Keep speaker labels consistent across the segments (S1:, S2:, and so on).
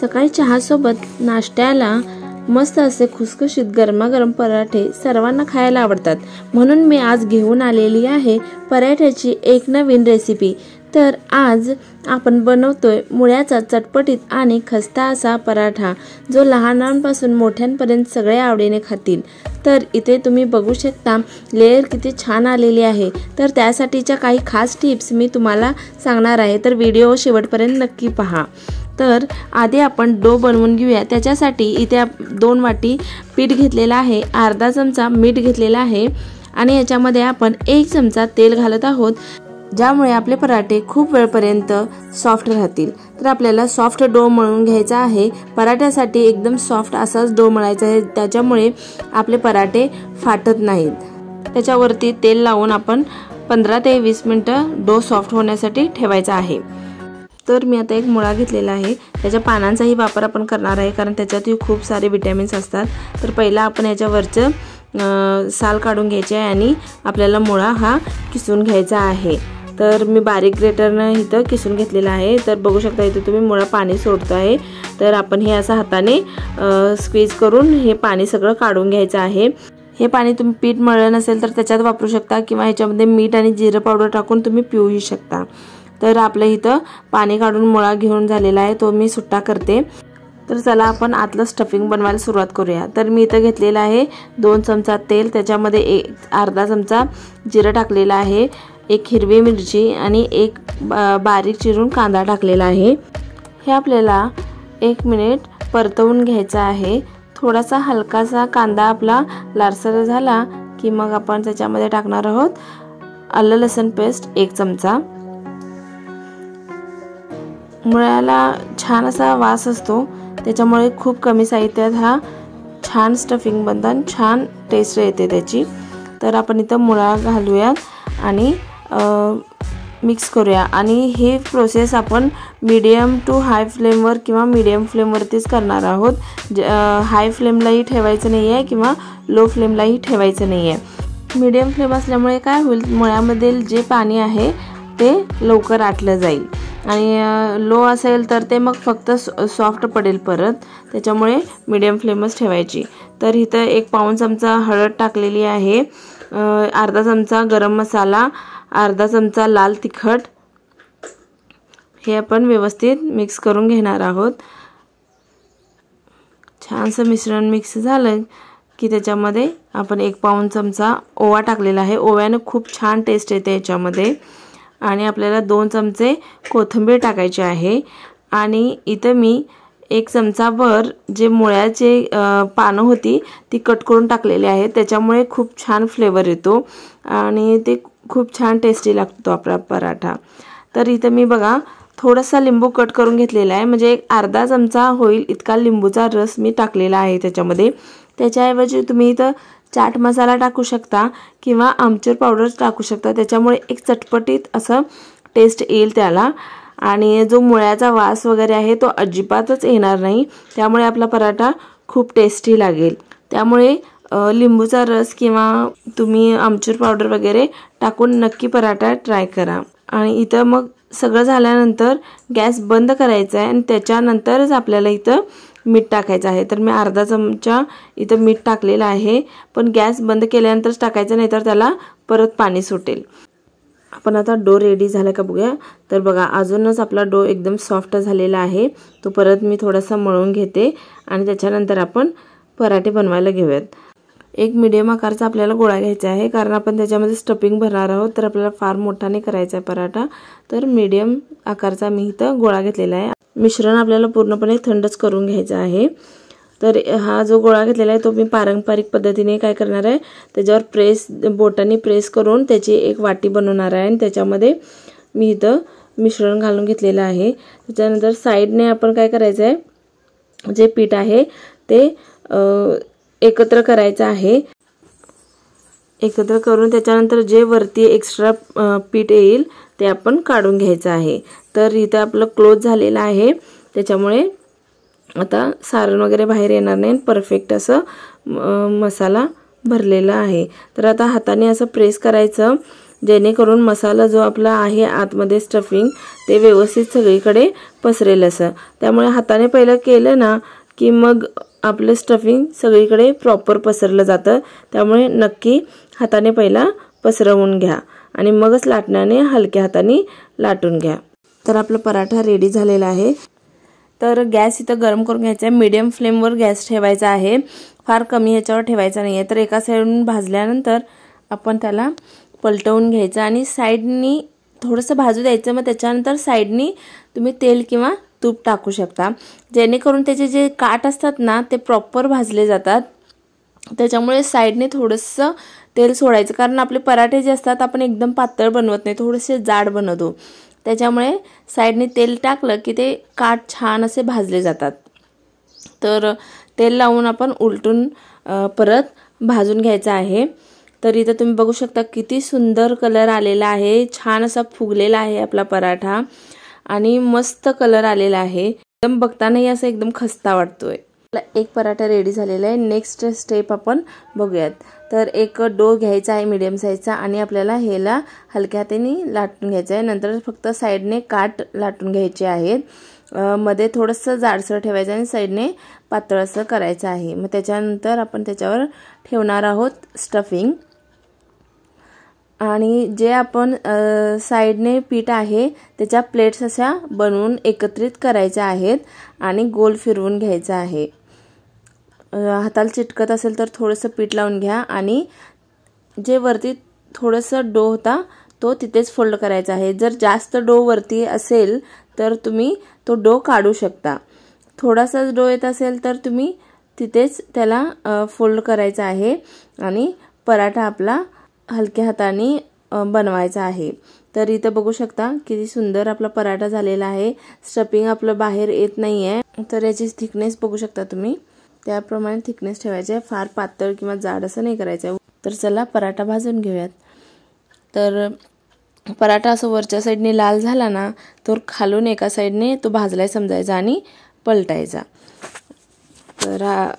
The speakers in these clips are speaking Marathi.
S1: सकाळी चहासोबत नाश्त्याला मस्त असे खुसखुशीत गरमागरम पराठे सर्वांना खायला आवडतात म्हणून मी आज घेऊन आलेली आहे पराठ्याची एक नवीन रेसिपी तर आज आपण बनवतोय मुळ्याचा चटपटीत आणि खस्ता असा पराठा जो लहानांपासून मोठ्यांपर्यंत सगळे आवडीने खातील तर इथे तुम्ही बघू शकता लेअर किती छान आलेली आहे तर त्यासाठीच्या काही खास टिप्स मी तुम्हाला सांगणार आहे तर व्हिडिओ शेवटपर्यंत नक्की पहा तर आधी आपण डो बनवून घेऊया त्याच्यासाठी इथे दोन वाटी पीठ घेतलेलं आहे अर्धा चमचा मीठ घेतलेला आहे आणि याच्यामध्ये आपण एक चमचा तेल घालत आहोत ज्यामुळे आपले पराठे खूप वेळपर्यंत सॉफ्ट राहतील तर आपल्याला सॉफ्ट डो मळून घ्यायचा आहे पराठ्यासाठी एकदम सॉफ्ट असाच डो मळायचा आहे त्याच्यामुळे आपले पराठे फाटत नाहीत त्याच्यावरती तेल लावून आपण पंधरा ते वीस मिनटं डो सॉफ्ट होण्यासाठी ठेवायचा आहे तर मी आता एक मुळा घेतलेला आहे त्याच्या पानांचाही वापर आपण करणार आहे कारण त्याच्यातही खूप सारे विटॅमिन्स असतात तर पहिला आपण याच्यावरचं साल काढून घ्यायचे आहे आणि आपल्याला मुळा हा किसून घ्यायचा आहे तर मी बारीक ग्रेटरनं इथं किसून घेतलेला आहे तर बघू शकता इथं तुम्ही मुळा पाणी सोडतो आहे तर आपण हे असं हाताने स्क्वीज करून हे पाणी सगळं काढून घ्यायचं आहे हे पाणी तुम्ही पीठ मळलं नसेल तर त्याच्यात वापरू शकता किंवा ह्याच्यामध्ये मीठ आणि जिरं पावडर टाकून तुम्ही पिऊही शकता तर आपलं इथं पाणी काढून मुळा घेऊन झालेला आहे तो मी सुट्टा करते तर चला आपण आतलं स्टफिंग बनवायला सुरुवात करूया तर मी इथं घेतलेलं आहे दोन चमचा तेल त्याच्यामध्ये एक अर्धा चमचा जिरं टाकलेला आहे एक हिरवी मिरची आणि एक बारीक चिरून कांदा टाकलेला आहे हे आपल्याला एक मिनिट परतवून घ्यायचं आहे थोडासा हलकासा कांदा आपला लारसर झाला की मग आपण त्याच्यामध्ये टाकणार आहोत आलं लसण पेस्ट एक चमचा मुळ्याला छान असा वास असतो त्याच्यामुळे खूप कमी साहित्यात हा छान स्टफिंग बनतात छान टेस्ट येते त्याची तर आपण इथं मुळा घालूयात आणि मिक्स करूया आणि हे प्रोसेस आपण मीडियम टू हाय फ्लेमवर किंवा मीडियम फ्लेमवरतीच करणार आहोत ज हाय फ्लेमलाही ठेवायचं नाही आहे किंवा लो फ्लेमलाही ठेवायचं नाही आहे मीडियम फ्लेम असल्यामुळे काय होईल मुळ्यामधील जे पाणी आहे ते लवकर आटलं जाईल आणि लो असेल तर ते मग फक्त सॉफ्ट पडेल परत त्याच्यामुळे मीडियम फ्लेमच ठेवायची तर इथं एक पाऊन चमचा हळद टाकलेली आहे अर्धा चमचा गरम मसाला अर्धा चमचा लाल तिखट हे आपण व्यवस्थित मिक्स करून घेणार आहोत छानसं मिश्रण मिक्स झालं की त्याच्यामध्ये आपण एक पाऊन चमचा ओवा टाकलेला आहे ओव्यानं खूप छान टेस्ट येते याच्यामध्ये आणि आपल्याला दोन चमचे कोथिंबीर टाकायची आहे आणि इथं मी एक चमचाभर जे मुळ्याचे पानं होती ती कट करून टाकलेली आहे त्याच्यामुळे खूप छान फ्लेवर येतो आणि ते खूप छान टेस्टी लागतो आपला पराठा तर इथं मी बघा थोडासा लिंबू कट करून घेतलेला आहे म्हणजे एक अर्धा चमचा होईल इतका लिंबूचा रस मी टाकलेला आहे त्याच्यामध्ये त्याच्याऐवजी तुम्ही इथं चाट मसाला टाकू शकता किंवा आमचूर पावडर टाकू शकता त्याच्यामुळे एक चटपटीत असं टेस्ट येईल त्याला आणि जो मुळ्याचा वास वगैरे आहे तो अजिबातच येणार नाही त्यामुळे आपला पराठा खूप टेस्टी लागेल त्यामुळे लिंबूचा रस किंवा तुम्ही आमचूर पावडर वगैरे टाकून नक्की पराठा ट्राय करा आणि इथं मग सगळं झाल्यानंतर गॅस बंद करायचा आहे आणि त्याच्यानंतरच आपल्याला इथं मीठ टाकायचं आहे तर मी अर्धा चमचा इथं मीठ टाकलेलं आहे पण गॅस बंद केल्यानंतरच टाकायचं नाही तर त्याला परत पाणी सुटेल आपण आता डो रेडी झाला का बघूया तर बघा अजूनच आपला डो एकदम सॉफ्ट झालेला आहे तो परत मी थोडासा मळून घेते आणि त्याच्यानंतर आपण पराठे बनवायला घेऊयात एक मीडियम आकारचा आपल्याला गोळा घ्यायचा आहे कारण आपण त्याच्यामध्ये स्टपिंग भरणार आहोत तर आपल्याला फार मोठा नाही करायचा आहे पराठा तर मीडियम आकारचा मी इथं गोळा घेतलेला आहे मिश्रण आपल्याला पूर्णपणे थंडच करून घ्यायचं आहे तर हा जो गोळा घेतलेला आहे तो मी पारंपरिक पद्धतीने काय करणार आहे त्याच्यावर प्रेस बोटाने प्रेस करून त्याची एक वाटी बनवणार आहे आणि त्याच्यामध्ये मी इथं मिश्रण घालून घेतलेलं आहे त्याच्यानंतर साईडने आपण काय करायचं आहे जे पीठ आहे ते एकत्र करायचं आहे एकत्र करून त्याच्यानंतर जे वरती एक्स्ट्रा पीठ येईल ते आपण काढून घ्यायचं आहे तर इथं आपलं क्लोज झालेलं आहे त्याच्यामुळे आता सारण वगैरे बाहेर येणार नाही परफेक्ट असं मसाला भरलेला आहे तर आता हाताने असं प्रेस करायचं जेणेकरून मसाला जो आपला आहे आतमध्ये स्टफिंग ते व्यवस्थित सगळीकडे पसरेल असं त्यामुळे हाताने पहिलं केलं ना की मग आपलं स्टफिंग सगळीकडे प्रॉपर पसरलं जातं त्यामुळे नक्की हाताने पहिला पसरवून घ्या आणि मगच लाटण्याने हलक्या हाताने लाटून घ्या तर आपला पराठा रेडी झालेला आहे तर गॅस इथं गरम करून घ्यायचा आहे मिडियम फ्लेमवर गॅस ठेवायचा आहे फार कमी ह्याच्यावर ठेवायचा नाही आहे तर एका साईडून भाजल्यानंतर आपण त्याला पलटवून घ्यायचं आणि साईडनी थोडंसं भाजू द्यायचं मग त्याच्यानंतर साईडनी तुम्ही तेल किंवा तूप टाकू शकता जेणेकरून त्याचे जे काट असतात ना ते प्रॉपर भाजले जातात त्याच्यामुळे साईडने थोडंसं तेल सोडायचं कारण आपले पराठे जे असतात आपण एकदम पातळ बनवत नाही थोडेसे जाड बनवतो त्याच्यामुळे साईडने तेल टाकलं की ते काट छान असे भाजले जातात तर तेल लावून आपण उलटून परत भाजून घ्यायचं आहे तर इथं तुम्ही बघू शकता किती सुंदर कलर आलेला आहे छान असा फुगलेला आहे आपला पराठा आणि मस्त कलर आलेला आहे एकदम बघतानाही असं एकदम खस्ता वाटतोय एक पराठा रेडी झालेला आहे नेक्स्ट स्टेप आपण बघूयात तर एक डो घ्यायचा आहे मीडियम साईजचा आणि आपल्याला ह्याला हलक्या हाताने लाटून घ्यायचा आहे नंतर फक्त साईडने काट लाटून घ्यायचे आहेत मध्ये थोडंसं जाडसर ठेवायचं आणि साईडने पातळ असं करायचं आहे मग त्याच्यानंतर आपण त्याच्यावर ठेवणार आहोत स्टफिंग आणि जे आपण साईडने पीठ आहे त्याच्या प्लेट्स अशा बनवून एकत्रित करायच्या आहेत आणि गोल फिरवून घ्यायचा आहे हाताला चिटकत असेल तर थोडंसं पीठ लावून घ्या आणि जे वरती थोडंसं डो होता तो तिथेच फोल्ड करायचा आहे जर जास्त डो वरती असेल तर तुम्ही तो डो काढू शकता थोडासाच डो येत असेल तर तुम्ही तिथेच त्याला फोल्ड करायचा आहे आणि पराठा आपला हलक्या हाताने बनवायचा आहे तर इथं बघू शकता किती सुंदर आपला पराठा झालेला आहे स्टपिंग आपलं बाहेर येत नाही आहे तर याची थिकनेस बघू शकता तुम्ही त्याप्रमाणे थिकनेस ठेवायचे आहे फार पातळ किंवा जाड असं नाही करायचं आहे तर चला पराठा भाजून घेऊयात तर पराठा असं वरच्या साईडने लाल झाला ना तर खालून एका साईडने तो भाजलाय समजायचा आणि पलटायचा तर हा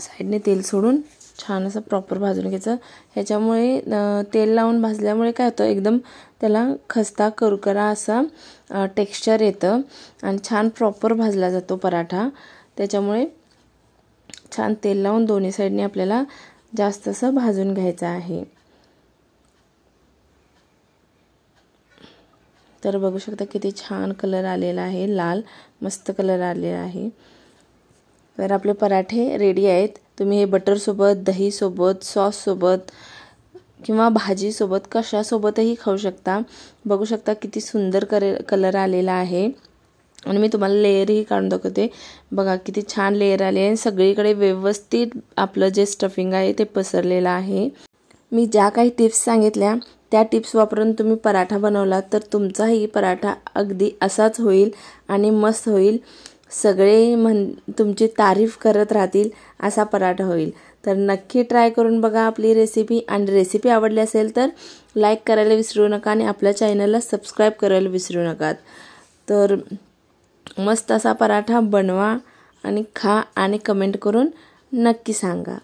S1: साईडने तेल सोडून छान असं प्रॉपर भाजून घ्यायचं ह्याच्यामुळे तेल लावून भाजल्यामुळे काय होतं एकदम त्याला खस्ता करुकरा असा टेक्स्चर येतं आणि छान प्रॉपर भाजला जातो पराठा त्याच्यामुळे छान तेल लावून दोन्ही साईडने आपल्याला जास्त असं भाजून घ्यायचं आहे तर बघू शकता किती छान कलर आलेला आहे लाल मस्त कलर आलेला आहे तर आपले पराठे रेडी आहेत तुम्ही हे बटरसोबत दहीसोबत सॉससोबत किंवा भाजीसोबत कशासोबतही खाऊ शकता बघू शकता किती सुंदर करे कलर आलेला आहे आणि मी तुम्हाला लेअरही काढून दाखवते बघा किती छान लेअर आले आणि सगळीकडे व्यवस्थित आपलं जे स्टफिंग आहे ते पसरलेलं आहे मी ज्या काही टिप्स सांगितल्या त्या टिप्स वापरून तुम्ही पराठा बनवला तर तुमचाही पराठा अगदी असाच होईल आणि मस्त होईल सगळे म्हण तुमची तारीफ करत राहतील असा पराठा होईल तर नक्की ट्राय करून बघा आपली रेसिपी आणि रेसिपी आवडली असेल तर लाईक करायला विसरू नका आणि आपल्या चॅनलला सबस्क्राईब करायला विसरू नका तर मस्त असा पराठा बनवा आणि खा आणि कमेंट करून नक्की सांगा